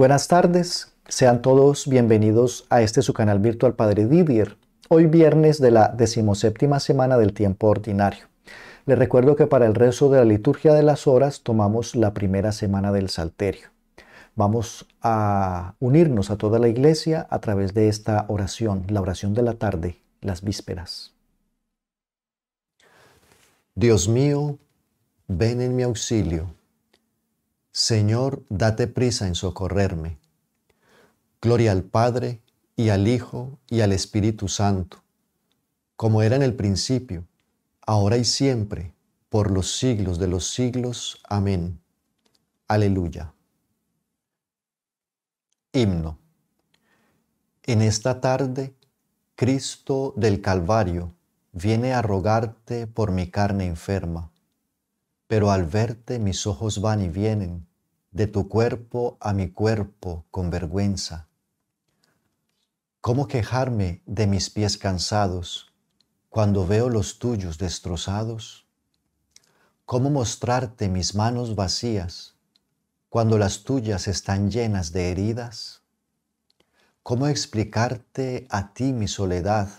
buenas tardes, sean todos bienvenidos a este su canal virtual Padre Didier, hoy viernes de la decimoséptima semana del tiempo ordinario. Les recuerdo que para el rezo de la liturgia de las horas tomamos la primera semana del Salterio. Vamos a unirnos a toda la iglesia a través de esta oración, la oración de la tarde, las vísperas. Dios mío, ven en mi auxilio Señor, date prisa en socorrerme. Gloria al Padre, y al Hijo, y al Espíritu Santo, como era en el principio, ahora y siempre, por los siglos de los siglos. Amén. Aleluya. Himno. En esta tarde, Cristo del Calvario viene a rogarte por mi carne enferma pero al verte mis ojos van y vienen, de tu cuerpo a mi cuerpo con vergüenza. ¿Cómo quejarme de mis pies cansados cuando veo los tuyos destrozados? ¿Cómo mostrarte mis manos vacías cuando las tuyas están llenas de heridas? ¿Cómo explicarte a ti mi soledad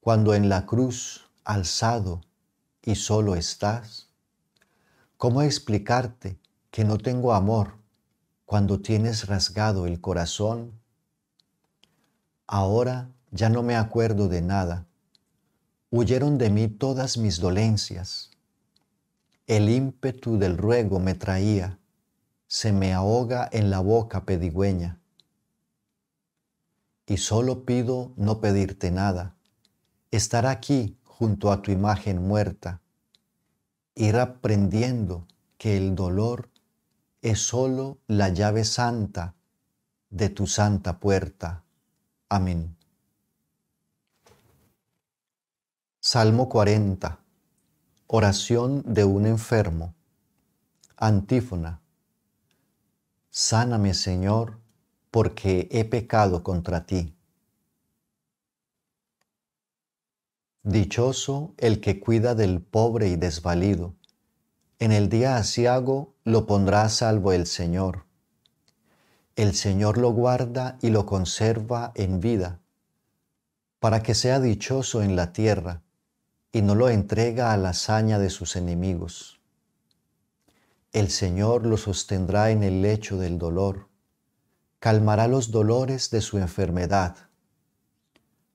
cuando en la cruz alzado y solo estás? ¿Cómo explicarte que no tengo amor cuando tienes rasgado el corazón? Ahora ya no me acuerdo de nada. Huyeron de mí todas mis dolencias. El ímpetu del ruego me traía, se me ahoga en la boca pedigüeña. Y solo pido no pedirte nada, estar aquí junto a tu imagen muerta ir aprendiendo que el dolor es solo la llave santa de tu santa puerta. Amén. Salmo 40. Oración de un enfermo. Antífona. Sáname, Señor, porque he pecado contra ti. Dichoso el que cuida del pobre y desvalido. En el día asiago lo pondrá a salvo el Señor. El Señor lo guarda y lo conserva en vida, para que sea dichoso en la tierra y no lo entrega a la hazaña de sus enemigos. El Señor lo sostendrá en el lecho del dolor, calmará los dolores de su enfermedad.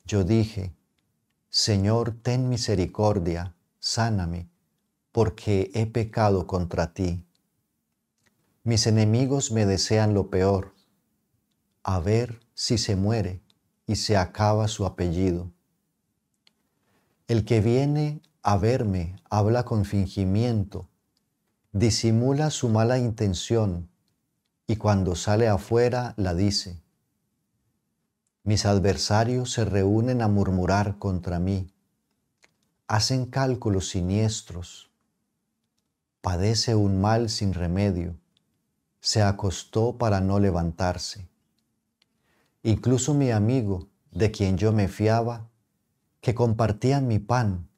Yo dije, Señor, ten misericordia, sáname, porque he pecado contra ti. Mis enemigos me desean lo peor, a ver si se muere y se acaba su apellido. El que viene a verme habla con fingimiento, disimula su mala intención y cuando sale afuera la dice. Mis adversarios se reúnen a murmurar contra mí, hacen cálculos siniestros, padece un mal sin remedio, se acostó para no levantarse. Incluso mi amigo, de quien yo me fiaba, que compartía mi pan,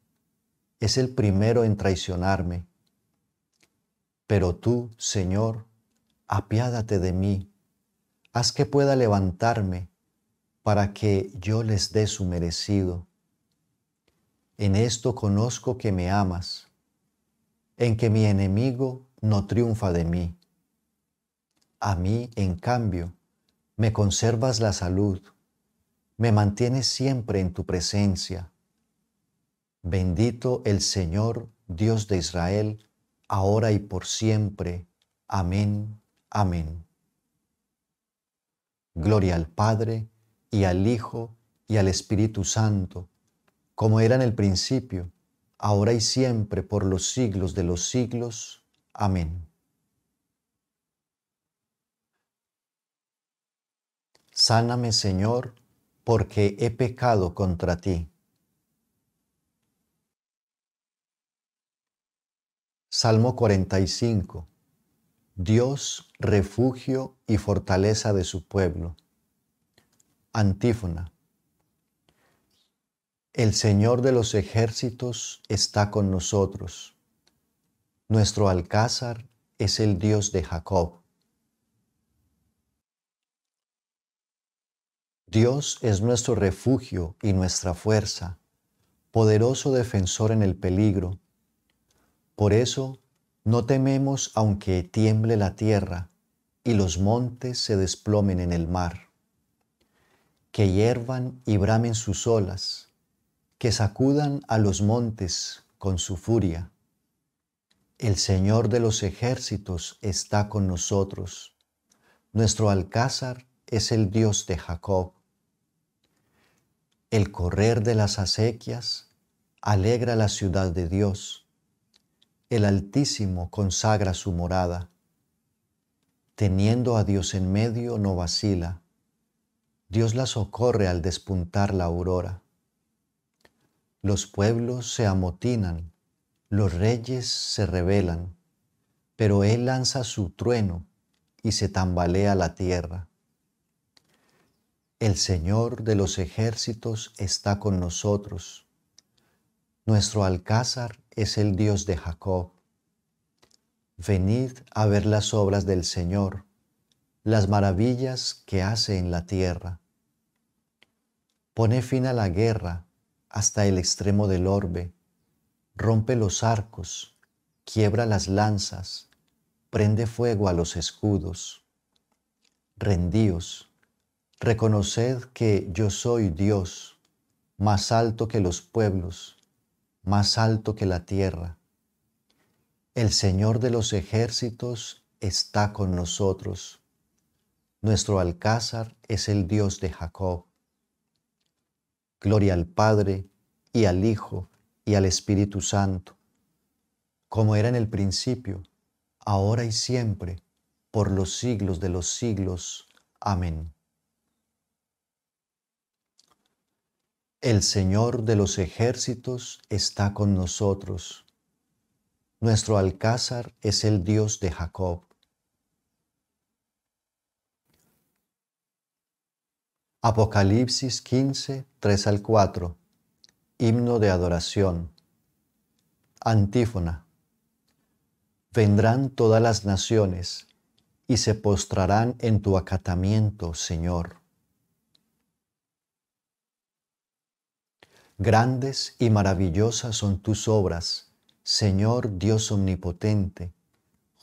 es el primero en traicionarme. Pero tú, Señor, apiádate de mí, haz que pueda levantarme para que yo les dé su merecido. En esto conozco que me amas, en que mi enemigo no triunfa de mí. A mí, en cambio, me conservas la salud, me mantienes siempre en tu presencia. Bendito el Señor, Dios de Israel, ahora y por siempre. Amén, amén. Gloria al Padre, y al Hijo y al Espíritu Santo, como era en el principio, ahora y siempre, por los siglos de los siglos. Amén. Sáname, Señor, porque he pecado contra ti. Salmo 45. Dios, refugio y fortaleza de su pueblo Antífona. El Señor de los ejércitos está con nosotros. Nuestro alcázar es el Dios de Jacob. Dios es nuestro refugio y nuestra fuerza, poderoso defensor en el peligro. Por eso no tememos aunque tiemble la tierra y los montes se desplomen en el mar que hiervan y bramen sus olas, que sacudan a los montes con su furia. El Señor de los ejércitos está con nosotros. Nuestro alcázar es el Dios de Jacob. El correr de las acequias alegra la ciudad de Dios. El Altísimo consagra su morada. Teniendo a Dios en medio, no vacila Dios la socorre al despuntar la aurora. Los pueblos se amotinan, los reyes se rebelan, pero Él lanza su trueno y se tambalea la tierra. El Señor de los ejércitos está con nosotros. Nuestro alcázar es el Dios de Jacob. Venid a ver las obras del Señor, las maravillas que hace en la tierra. Pone fin a la guerra hasta el extremo del orbe, rompe los arcos, quiebra las lanzas, prende fuego a los escudos. Rendíos, reconoced que yo soy Dios, más alto que los pueblos, más alto que la tierra. El Señor de los ejércitos está con nosotros. Nuestro alcázar es el Dios de Jacob. Gloria al Padre y al Hijo y al Espíritu Santo, como era en el principio, ahora y siempre, por los siglos de los siglos. Amén. El Señor de los ejércitos está con nosotros. Nuestro alcázar es el Dios de Jacob. Apocalipsis 15, 3 al 4. Himno de adoración. Antífona. Vendrán todas las naciones y se postrarán en tu acatamiento, Señor. Grandes y maravillosas son tus obras, Señor Dios omnipotente,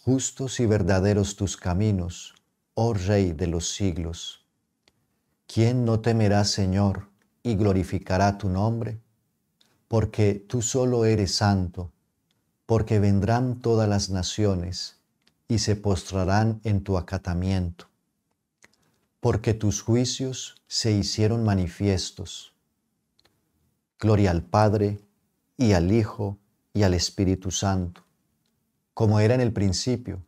justos y verdaderos tus caminos, oh Rey de los siglos. ¿Quién no temerá, Señor, y glorificará tu nombre? Porque tú solo eres santo, porque vendrán todas las naciones y se postrarán en tu acatamiento. Porque tus juicios se hicieron manifiestos. Gloria al Padre, y al Hijo, y al Espíritu Santo, como era en el principio,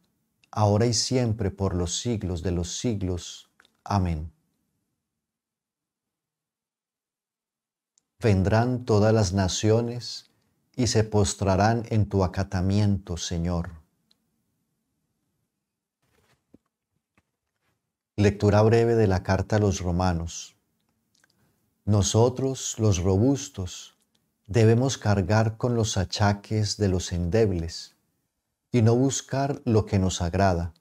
ahora y siempre, por los siglos de los siglos. Amén. vendrán todas las naciones y se postrarán en tu acatamiento, Señor. Lectura breve de la carta a los romanos. Nosotros, los robustos, debemos cargar con los achaques de los endebles y no buscar lo que nos agrada.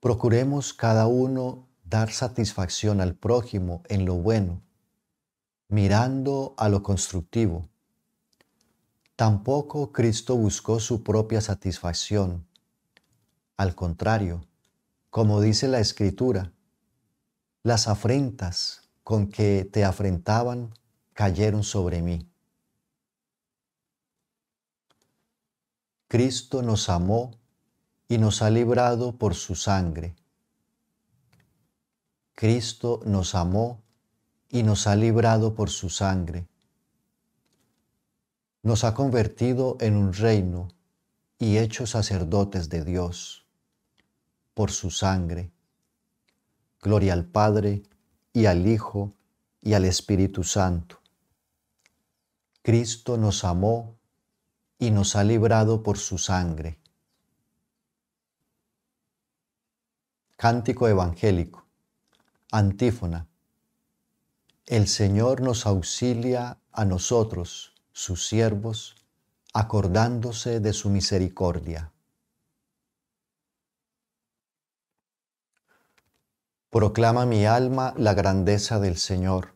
Procuremos cada uno dar satisfacción al prójimo en lo bueno mirando a lo constructivo. Tampoco Cristo buscó su propia satisfacción. Al contrario, como dice la Escritura, las afrentas con que te afrentaban cayeron sobre mí. Cristo nos amó y nos ha librado por su sangre. Cristo nos amó y nos ha librado por su sangre. Nos ha convertido en un reino y hecho sacerdotes de Dios por su sangre. Gloria al Padre y al Hijo y al Espíritu Santo. Cristo nos amó y nos ha librado por su sangre. Cántico evangélico. Antífona el Señor nos auxilia a nosotros, sus siervos, acordándose de su misericordia. Proclama mi alma la grandeza del Señor.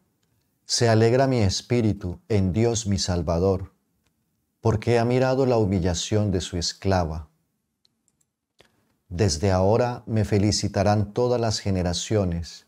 Se alegra mi espíritu en Dios mi Salvador, porque ha mirado la humillación de su esclava. Desde ahora me felicitarán todas las generaciones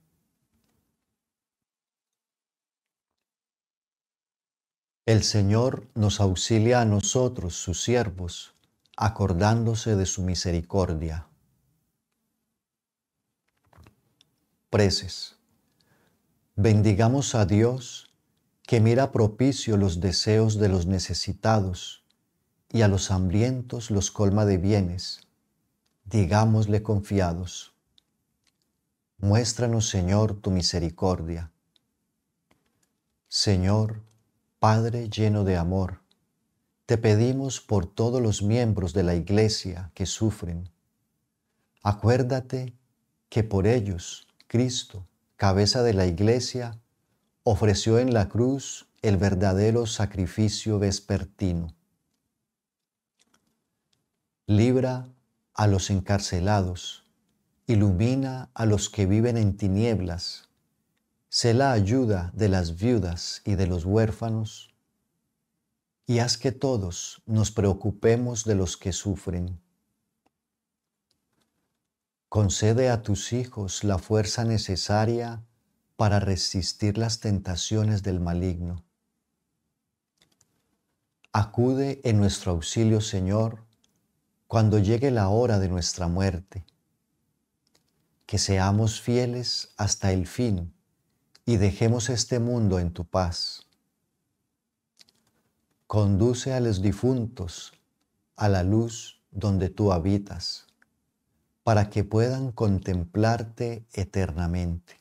El Señor nos auxilia a nosotros, sus siervos, acordándose de su misericordia. Preces. Bendigamos a Dios que mira propicio los deseos de los necesitados y a los hambrientos los colma de bienes. Digámosle confiados. Muéstranos, Señor, tu misericordia. Señor, Padre lleno de amor, te pedimos por todos los miembros de la Iglesia que sufren. Acuérdate que por ellos Cristo, cabeza de la Iglesia, ofreció en la cruz el verdadero sacrificio vespertino. Libra a los encarcelados, ilumina a los que viven en tinieblas Sé la ayuda de las viudas y de los huérfanos, y haz que todos nos preocupemos de los que sufren. Concede a tus hijos la fuerza necesaria para resistir las tentaciones del maligno. Acude en nuestro auxilio, Señor, cuando llegue la hora de nuestra muerte. Que seamos fieles hasta el fin y dejemos este mundo en tu paz. Conduce a los difuntos a la luz donde tú habitas, para que puedan contemplarte eternamente.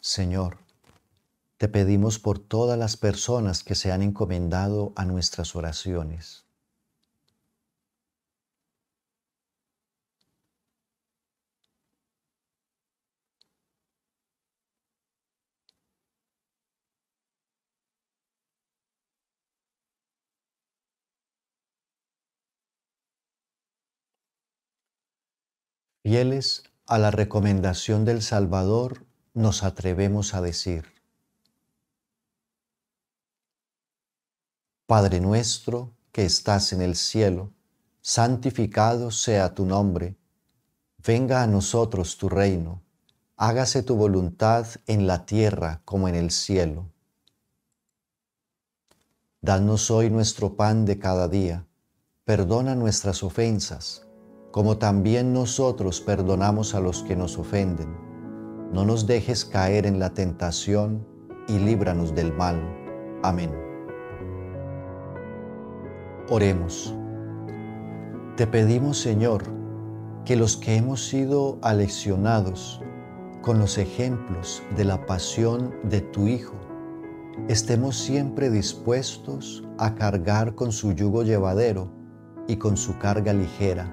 Señor, te pedimos por todas las personas que se han encomendado a nuestras oraciones Fieles a la recomendación del Salvador, nos atrevemos a decir, Padre nuestro que estás en el cielo, santificado sea tu nombre, venga a nosotros tu reino, hágase tu voluntad en la tierra como en el cielo. Danos hoy nuestro pan de cada día, perdona nuestras ofensas, como también nosotros perdonamos a los que nos ofenden. No nos dejes caer en la tentación y líbranos del mal. Amén. Oremos. Te pedimos, Señor, que los que hemos sido aleccionados con los ejemplos de la pasión de tu Hijo, estemos siempre dispuestos a cargar con su yugo llevadero y con su carga ligera